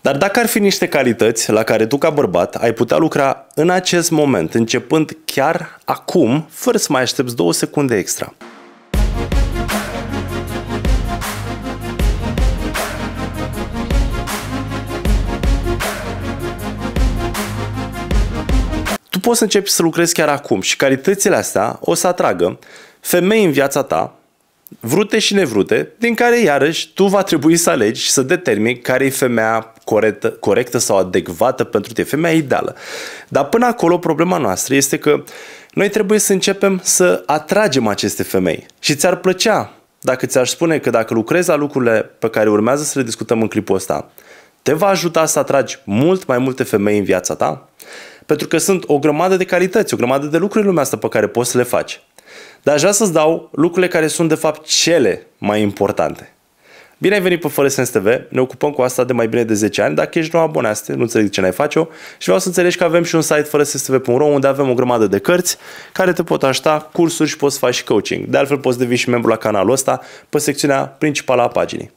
Dar dacă ar fi niște calități la care tu ca bărbat ai putea lucra în acest moment, începând chiar acum, fără să mai aștepți două secunde extra. Tu poți să începi să lucrezi chiar acum și calitățile astea o să atragă femei în viața ta vrute și nevrute, din care iarăși tu va trebui să alegi și să determini care e femeia corectă, corectă sau adecvată pentru tine, femeia ideală. Dar până acolo problema noastră este că noi trebuie să începem să atragem aceste femei și ți-ar plăcea dacă ți-aș spune că dacă lucrezi la lucrurile pe care urmează să le discutăm în clipul ăsta, te va ajuta să atragi mult mai multe femei în viața ta? Pentru că sunt o grămadă de calități, o grămadă de lucruri în lumea asta pe care poți să le faci. Dar aș vrea să-ți dau lucrurile care sunt de fapt cele mai importante. Bine ai venit pe Fără Sens TV, ne ocupăm cu asta de mai bine de 10 ani. Dacă ești nou abonat, nu înțeleg ce n-ai face-o și vreau să înțelegi că avem și un site fără TV.ro unde avem o grămadă de cărți care te pot ajuta, cursuri și poți face și coaching. De altfel poți deveni și membru la canalul ăsta pe secțiunea principală a paginii.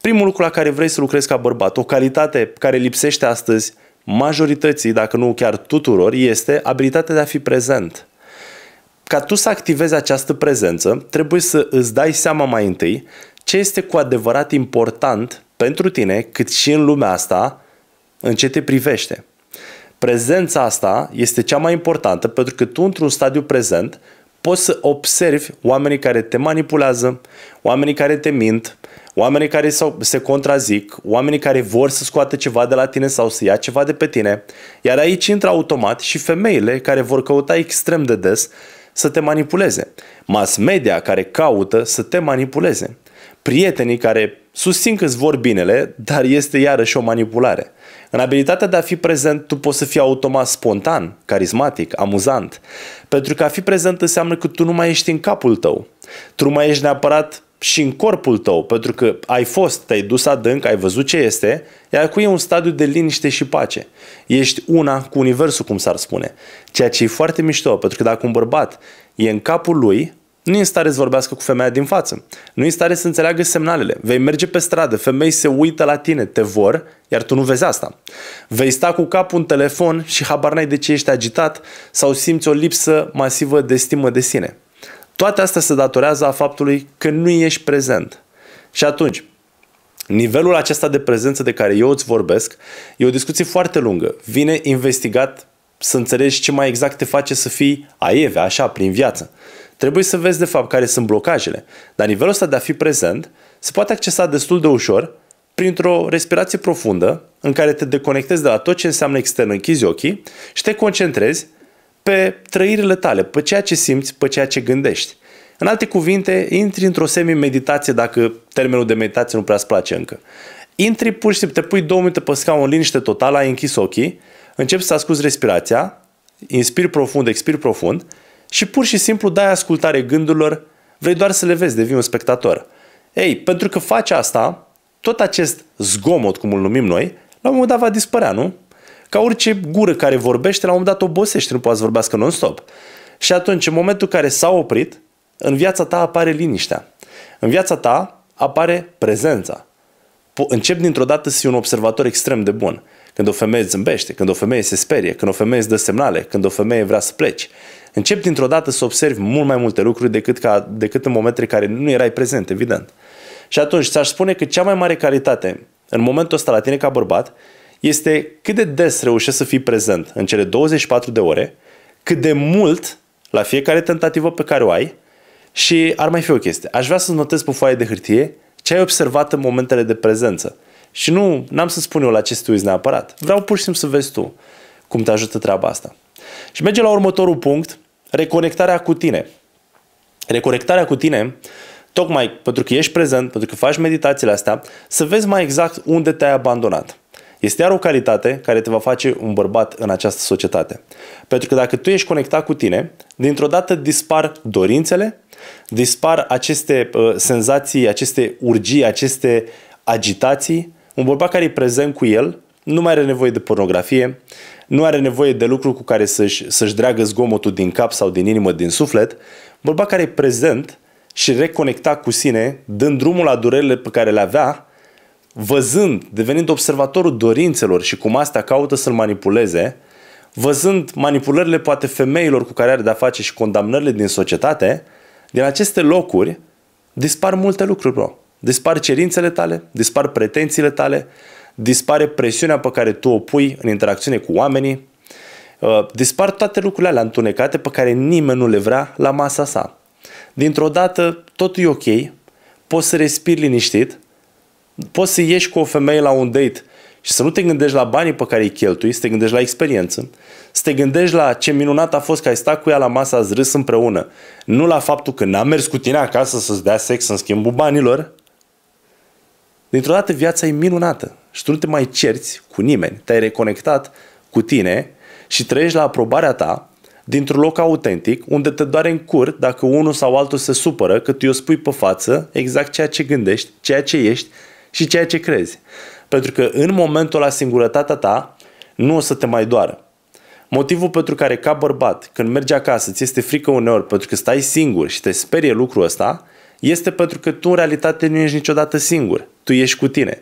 Primul lucru la care vrei să lucrezi ca bărbat, o calitate care lipsește astăzi majorității, dacă nu chiar tuturor, este abilitatea de a fi prezent. Ca tu să activezi această prezență, trebuie să îți dai seama mai întâi ce este cu adevărat important pentru tine, cât și în lumea asta, în ce te privește. Prezența asta este cea mai importantă pentru că tu, într-un stadiu prezent, poți să observi oamenii care te manipulează, oamenii care te mint, oamenii care se contrazic, oamenii care vor să scoată ceva de la tine sau să ia ceva de pe tine. Iar aici intră automat și femeile care vor căuta extrem de des să te manipuleze, mass media care caută să te manipuleze, prietenii care susțin că îți vor binele, dar este iarăși o manipulare. În abilitatea de a fi prezent, tu poți să fii automat spontan, carismatic, amuzant. Pentru că a fi prezent înseamnă că tu nu mai ești în capul tău. Tu nu mai ești neapărat și în corpul tău, pentru că ai fost, te-ai dus adânc, ai văzut ce este, iar cu e un stadiu de liniște și pace. Ești una cu universul, cum s-ar spune. Ceea ce e foarte mișto, pentru că dacă un bărbat e în capul lui, nu e în stare să vorbească cu femeia din față. Nu e în stare să înțeleagă semnalele. Vei merge pe stradă, femei se uită la tine, te vor, iar tu nu vezi asta. Vei sta cu capul în telefon și habar n-ai de ce ești agitat sau simți o lipsă masivă de stimă de sine. Toate astea se datorează a faptului că nu ești prezent. Și atunci, nivelul acesta de prezență de care eu îți vorbesc e o discuție foarte lungă. Vine investigat să înțelegi ce mai exact te face să fii aieve, așa, prin viață. Trebuie să vezi de fapt care sunt blocajele. Dar nivelul ăsta de a fi prezent se poate accesa destul de ușor printr-o respirație profundă în care te deconectezi de la tot ce înseamnă extern, închizi ochii și te concentrezi pe trăirile tale, pe ceea ce simți, pe ceea ce gândești. În alte cuvinte, intri într-o semi-meditație dacă termenul de meditație nu prea îți place încă. Intri pur și simplu, te pui două minute pe scaun în liniște totală, ai închis ochii, începi să asculti respirația, inspiri profund, expiri profund și pur și simplu dai ascultare gândurilor, vrei doar să le vezi, devii un spectator. Ei, pentru că faci asta, tot acest zgomot, cum îl numim noi, la un moment dat va dispărea, nu? Ca orice gură care vorbește, la un moment dat obosește, nu poate să vorbească non-stop. Și atunci, în momentul în care s-a oprit, în viața ta apare liniștea. În viața ta apare prezența. Încep dintr-o dată să fii un observator extrem de bun. Când o femeie zâmbește, când o femeie se sperie, când o femeie îți dă semnale, când o femeie vrea să pleci. Încep dintr-o dată să observi mult mai multe lucruri decât, ca, decât în momentele care nu erai prezent, evident. Și atunci ți-aș spune că cea mai mare calitate în momentul ăsta la tine ca bărbat este cât de des reușești să fii prezent în cele 24 de ore, cât de mult la fiecare tentativă pe care o ai și ar mai fi o chestie. Aș vrea să notez pe foaie de hârtie ce ai observat în momentele de prezență. Și nu, n-am să spun eu la ce să neapărat. Vreau pur și simplu să vezi tu cum te ajută treaba asta. Și merge la următorul punct, reconectarea cu tine. Reconectarea cu tine, tocmai pentru că ești prezent, pentru că faci meditațiile astea, să vezi mai exact unde te-ai abandonat. Este iar o calitate care te va face un bărbat în această societate. Pentru că dacă tu ești conectat cu tine, dintr-o dată dispar dorințele, dispar aceste uh, senzații, aceste urgii, aceste agitații. Un bărbat care e prezent cu el nu mai are nevoie de pornografie, nu are nevoie de lucruri cu care să-și, să-și dreagă zgomotul din cap sau din inimă, din suflet. Bărbat care e prezent și reconecta cu sine, dând drumul la durerile pe care le avea văzând, devenind observatorul dorințelor și cum asta caută să-l manipuleze, văzând manipulările poate femeilor cu care are de-a face și condamnările din societate, din aceste locuri dispar multe lucruri, bro. Dispar cerințele tale, dispar pretențiile tale, dispare presiunea pe care tu o pui în interacțiune cu oamenii, uh, dispar toate lucrurile alea întunecate pe care nimeni nu le vrea la masa sa. Dintr-o dată totul e ok, poți să respiri liniștit, Poți să ieși cu o femeie la un date și să nu te gândești la banii pe care îi cheltui, să te gândești la experiență, să te gândești la ce minunat a fost că ai stat cu ea la masă, ați râs împreună. Nu la faptul că n-a mers cu tine acasă să-ți dea sex în schimbul banilor. Dintr-o dată viața e minunată și tu nu te mai cerți cu nimeni. Te-ai reconectat cu tine și trăiești la aprobarea ta dintr-un loc autentic unde te doare în cur dacă unul sau altul se supără că tu îi o spui pe față exact ceea ce gândești, ceea ce ești și ceea ce crezi. Pentru că în momentul la singurătatea ta nu o să te mai doară. Motivul pentru care ca bărbat, când mergi acasă, ți este frică uneori pentru că stai singur și te sperie lucrul ăsta, este pentru că tu în realitate nu ești niciodată singur. Tu ești cu tine.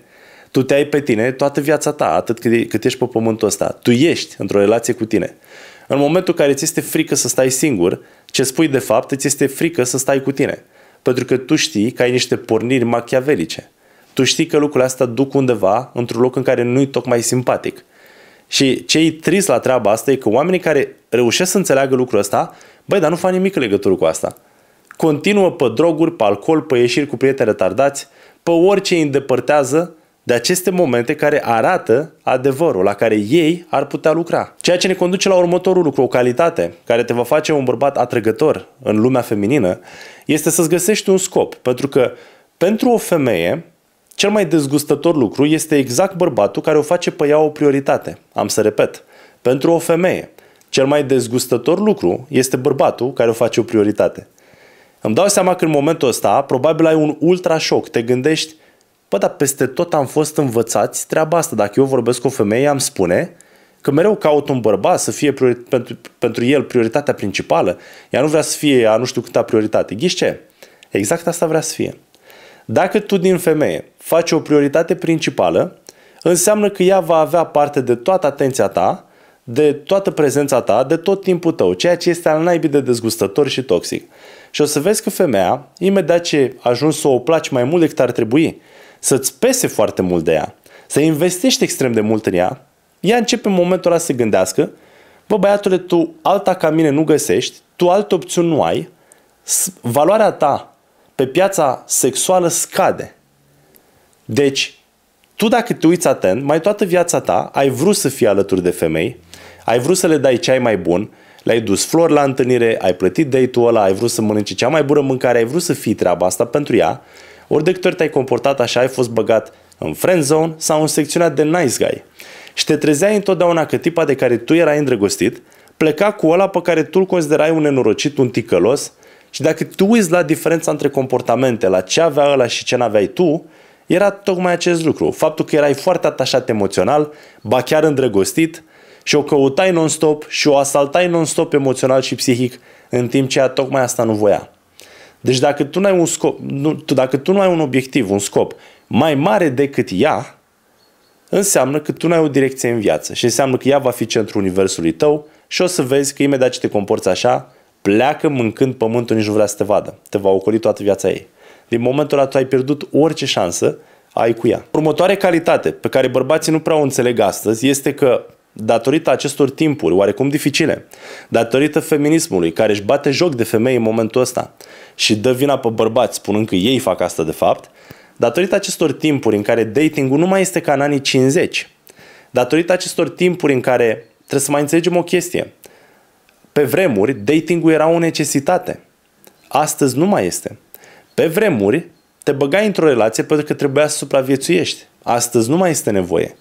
Tu te ai pe tine toată viața ta, atât cât ești pe pământul ăsta. Tu ești într-o relație cu tine. În momentul în care ți este frică să stai singur, ce spui de fapt, ți este frică să stai cu tine. Pentru că tu știi că ai niște porniri machiavelice tu știi că lucrurile astea duc undeva, într-un loc în care nu-i tocmai simpatic. Și ce e trist la treaba asta e că oamenii care reușesc să înțeleagă lucrul ăsta, băi, dar nu fac nimic legătură cu asta. Continuă pe droguri, pe alcool, pe ieșiri cu prieteni retardați, pe orice îi îndepărtează de aceste momente care arată adevărul la care ei ar putea lucra. Ceea ce ne conduce la următorul lucru, o calitate care te va face un bărbat atrăgător în lumea feminină, este să-ți găsești un scop. Pentru că pentru o femeie, cel mai dezgustător lucru este exact bărbatul care o face pe ea o prioritate. Am să repet. Pentru o femeie, cel mai dezgustător lucru este bărbatul care o face o prioritate. Îmi dau seama că în momentul ăsta probabil ai un ultra șoc. Te gândești, bă, dar peste tot am fost învățați treaba asta. Dacă eu vorbesc cu o femeie, am spune că mereu caut un bărbat să fie priori, pentru, pentru el prioritatea principală. Ea nu vrea să fie a nu știu câta prioritate. Ghiși ce? Exact asta vrea să fie. Dacă tu din femeie faci o prioritate principală, înseamnă că ea va avea parte de toată atenția ta, de toată prezența ta, de tot timpul tău, ceea ce este al naibii de dezgustător și toxic. Și o să vezi că femeia, imediat ce ajungi să o placi mai mult decât ar trebui, să-ți pese foarte mult de ea, să investești extrem de mult în ea, ea începe în momentul ăla să gândească, bă băiatule, tu alta ca mine nu găsești, tu alte opțiuni nu ai, valoarea ta pe piața sexuală scade. Deci, tu dacă te uiți atent, mai toată viața ta ai vrut să fii alături de femei, ai vrut să le dai ce ai mai bun, le-ai dus flori la întâlnire, ai plătit date-ul ăla, ai vrut să mănânci cea mai bună mâncare, ai vrut să fii treaba asta pentru ea, ori de câte ori te-ai comportat așa, ai fost băgat în friend zone sau în secțiunea de nice guy. Și te trezeai întotdeauna că tipa de care tu erai îndrăgostit pleca cu ăla pe care tu îl considerai un nenorocit, un ticălos, și dacă tu uiți la diferența între comportamente, la ce avea ăla și ce n-aveai tu, era tocmai acest lucru. Faptul că erai foarte atașat emoțional, ba chiar îndrăgostit și o căutai non-stop și o asaltai non-stop emoțional și psihic, în timp ce ea tocmai asta nu voia. Deci dacă tu nu ai un scop, nu, tu, dacă tu nu ai un obiectiv, un scop mai mare decât ea, înseamnă că tu nu ai o direcție în viață și înseamnă că ea va fi centrul universului tău și o să vezi că imediat ce te comporți așa, pleacă mâncând pământul, nici nu vrea să te vadă. Te va ocoli toată viața ei. Din momentul ăla tu ai pierdut orice șansă, ai cu ea. Următoarea calitate pe care bărbații nu prea o înțeleg astăzi este că datorită acestor timpuri oarecum dificile, datorită feminismului care își bate joc de femei în momentul ăsta și dă vina pe bărbați spunând că ei fac asta de fapt, datorită acestor timpuri în care datingul nu mai este ca în anii 50, datorită acestor timpuri în care trebuie să mai înțelegem o chestie, pe vremuri, dating-ul era o necesitate. Astăzi nu mai este. Pe vremuri, te băgai într-o relație pentru că trebuia să supraviețuiești. Astăzi nu mai este nevoie.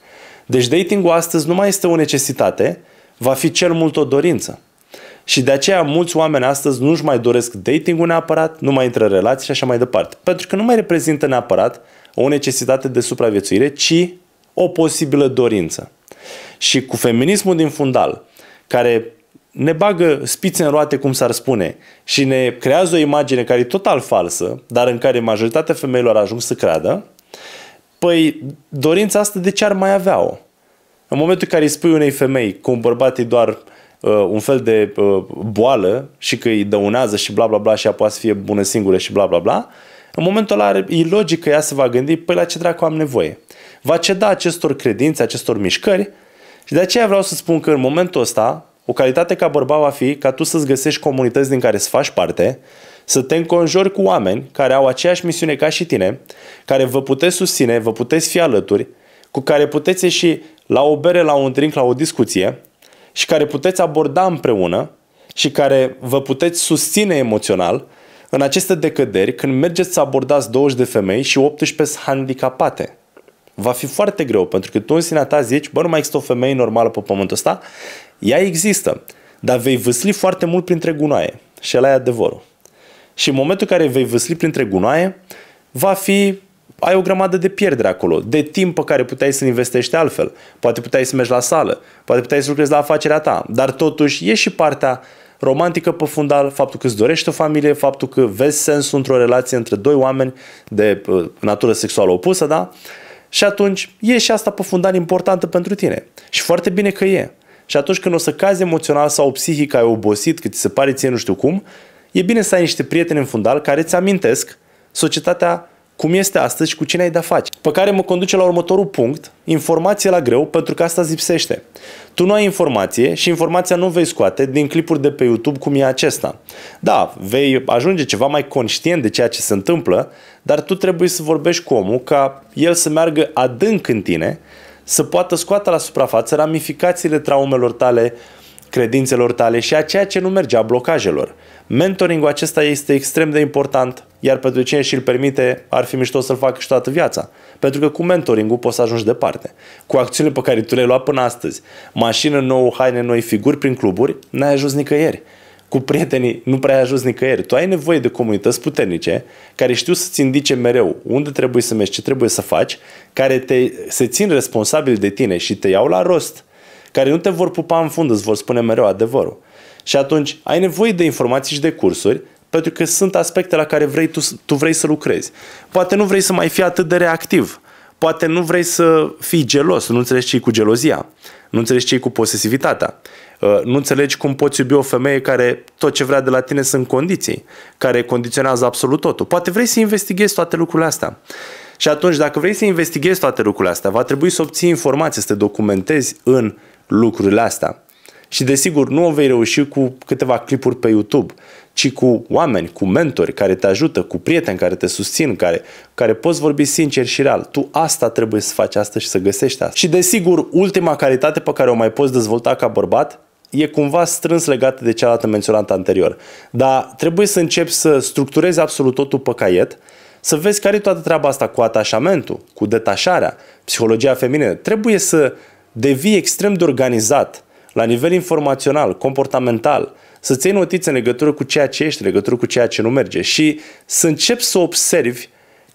Deci dating-ul astăzi nu mai este o necesitate, va fi cel mult o dorință. Și de aceea mulți oameni astăzi nu-și mai doresc dating-ul neapărat, nu mai intră în relații și așa mai departe. Pentru că nu mai reprezintă neapărat o necesitate de supraviețuire, ci o posibilă dorință. Și cu feminismul din fundal, care ne bagă spițe în roate, cum s-ar spune, și ne creează o imagine care e total falsă, dar în care majoritatea femeilor ajung să creadă, păi dorința asta de ce ar mai avea-o? În momentul în care îi spui unei femei că un bărbat e doar uh, un fel de uh, boală și că îi dăunează și bla bla bla și ea poate să fie bună singură și bla bla bla, în momentul ăla e logic că ea se va gândi, păi la ce dracu am nevoie? Va ceda acestor credințe, acestor mișcări și de aceea vreau să spun că în momentul ăsta o calitate ca bărbat va fi ca tu să-ți găsești comunități din care să faci parte, să te înconjori cu oameni care au aceeași misiune ca și tine, care vă puteți susține, vă puteți fi alături, cu care puteți ieși la o bere, la un drink, la o discuție și care puteți aborda împreună și care vă puteți susține emoțional în aceste decăderi când mergeți să abordați 20 de femei și 18 handicapate. Va fi foarte greu, pentru că tu în sinea ta zici, bă, nu mai există o femeie normală pe pământul ăsta ea există, dar vei vâsli foarte mult printre gunoaie. Și ăla e adevărul. Și în momentul în care vei vâsli printre gunoaie, va fi ai o grămadă de pierdere acolo, de timp pe care puteai să-l investești altfel. Poate puteai să mergi la sală, poate puteai să lucrezi la afacerea ta, dar totuși e și partea romantică pe fundal, faptul că îți dorești o familie, faptul că vezi sensul într-o relație între doi oameni de uh, natură sexuală opusă, da? Și atunci e și asta pe fundal importantă pentru tine. Și foarte bine că e. Și atunci când o să cazi emoțional sau psihic, ai obosit, că ți se pare ție nu știu cum, e bine să ai niște prieteni în fundal care îți amintesc societatea cum este astăzi și cu cine ai de-a face. Pe care mă conduce la următorul punct, informație la greu, pentru că asta zipsește. Tu nu ai informație și informația nu vei scoate din clipuri de pe YouTube cum e acesta. Da, vei ajunge ceva mai conștient de ceea ce se întâmplă, dar tu trebuie să vorbești cu omul ca el să meargă adânc în tine să poată scoate la suprafață ramificațiile traumelor tale, credințelor tale și a ceea ce nu merge, a blocajelor. Mentoringul acesta este extrem de important, iar pentru cine și îl permite, ar fi mișto să-l facă și toată viața. Pentru că cu mentoringul poți să ajungi departe. Cu acțiunile pe care tu le-ai luat până astăzi, mașină nouă, haine noi, figuri prin cluburi, n-ai ajuns nicăieri cu prietenii nu prea ai ajuns nicăieri. Tu ai nevoie de comunități puternice care știu să-ți indice mereu unde trebuie să mergi, ce trebuie să faci, care te, se țin responsabil de tine și te iau la rost, care nu te vor pupa în fund, îți vor spune mereu adevărul. Și atunci ai nevoie de informații și de cursuri pentru că sunt aspecte la care vrei tu, tu vrei să lucrezi. Poate nu vrei să mai fii atât de reactiv, poate nu vrei să fii gelos, nu înțelegi ce cu gelozia, nu înțelegi ce cu posesivitatea. Uh, nu înțelegi cum poți iubi o femeie care tot ce vrea de la tine sunt condiții, care condiționează absolut totul. Poate vrei să investighezi toate lucrurile astea. Și atunci, dacă vrei să investighezi toate lucrurile astea, va trebui să obții informații, să te documentezi în lucrurile astea. Și desigur, nu o vei reuși cu câteva clipuri pe YouTube, ci cu oameni, cu mentori care te ajută, cu prieteni care te susțin, care, care poți vorbi sincer și real. Tu asta trebuie să faci asta și să găsești asta. Și desigur, ultima calitate pe care o mai poți dezvolta ca bărbat e cumva strâns legată de cealaltă menționată anterior. Dar trebuie să începi să structurezi absolut totul pe caiet, să vezi care e toată treaba asta cu atașamentul, cu detașarea, psihologia feminină. Trebuie să devii extrem de organizat la nivel informațional, comportamental, să ții notițe în legătură cu ceea ce ești, în legătură cu ceea ce nu merge și să începi să observi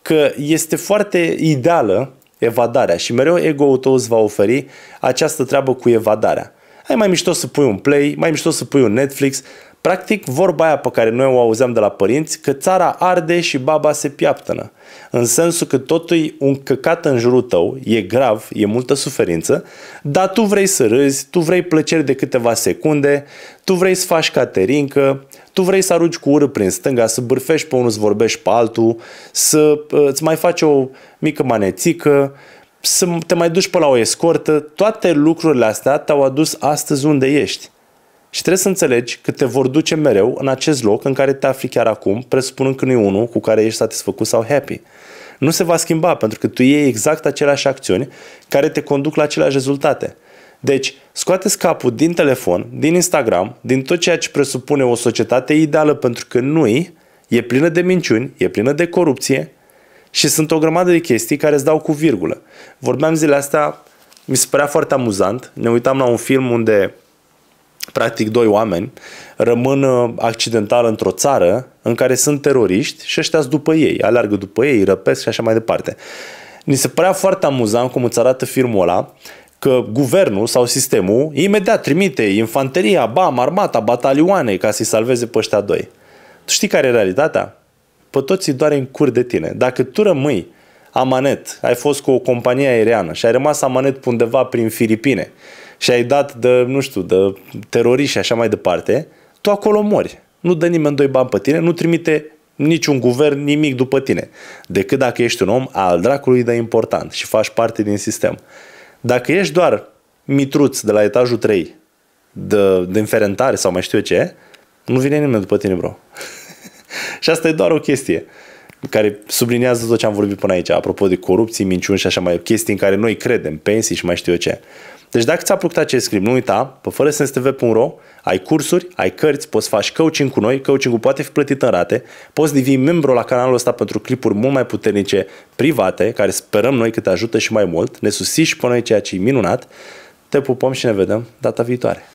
că este foarte ideală evadarea și mereu ego-ul tău îți va oferi această treabă cu evadarea ai mai mișto să pui un play, mai mișto să pui un Netflix. Practic, vorba aia pe care noi o auzeam de la părinți, că țara arde și baba se piaptănă. În sensul că totul e un căcat în jurul tău, e grav, e multă suferință, dar tu vrei să râzi, tu vrei plăceri de câteva secunde, tu vrei să faci caterincă, tu vrei să arunci cu ură prin stânga, să bârfești pe unul, să vorbești pe altul, să uh, îți mai faci o mică manețică, să te mai duci pe la o escortă, toate lucrurile astea te-au adus astăzi unde ești. Și trebuie să înțelegi că te vor duce mereu în acest loc în care te afli chiar acum, presupunând că nu e unul cu care ești satisfăcut sau happy. Nu se va schimba, pentru că tu iei exact aceleași acțiuni care te conduc la aceleași rezultate. Deci, scoate capul din telefon, din Instagram, din tot ceea ce presupune o societate ideală, pentru că nu e plină de minciuni, e plină de corupție, și sunt o grămadă de chestii care îți dau cu virgulă. Vorbeam zilele astea, mi se părea foarte amuzant. Ne uitam la un film unde practic doi oameni rămân uh, accidental într-o țară în care sunt teroriști și ăștia după ei, alergă după ei, răpesc și așa mai departe. Ni se părea foarte amuzant cum îți arată filmul ăla că guvernul sau sistemul imediat trimite infanteria, BAM, armata, batalioane ca să-i salveze pe ăștia doi. Tu știi care e realitatea? pe toți îi doare în cur de tine. Dacă tu rămâi amanet, ai fost cu o companie aeriană și ai rămas amanet undeva prin Filipine și ai dat de, nu știu, de teroriști și așa mai departe, tu acolo mori. Nu dă nimeni doi bani pe tine, nu trimite niciun guvern, nimic după tine. Decât dacă ești un om al dracului de important și faci parte din sistem. Dacă ești doar mitruț de la etajul 3, de, de înferentare sau mai știu eu ce, nu vine nimeni după tine, bro și asta e doar o chestie care sublinează tot ce am vorbit până aici, apropo de corupții, minciuni și așa mai chestii în care noi credem, pensii și mai știu eu ce. Deci dacă ți-a plăcut acest script, nu uita, pe fără sens.tv.ro ai cursuri, ai cărți, poți face coaching cu noi, coaching-ul poate fi plătit în rate, poți devii membru la canalul ăsta pentru clipuri mult mai puternice, private, care sperăm noi că te ajută și mai mult, ne susții și pe noi ceea ce e minunat. Te pupăm și ne vedem data viitoare.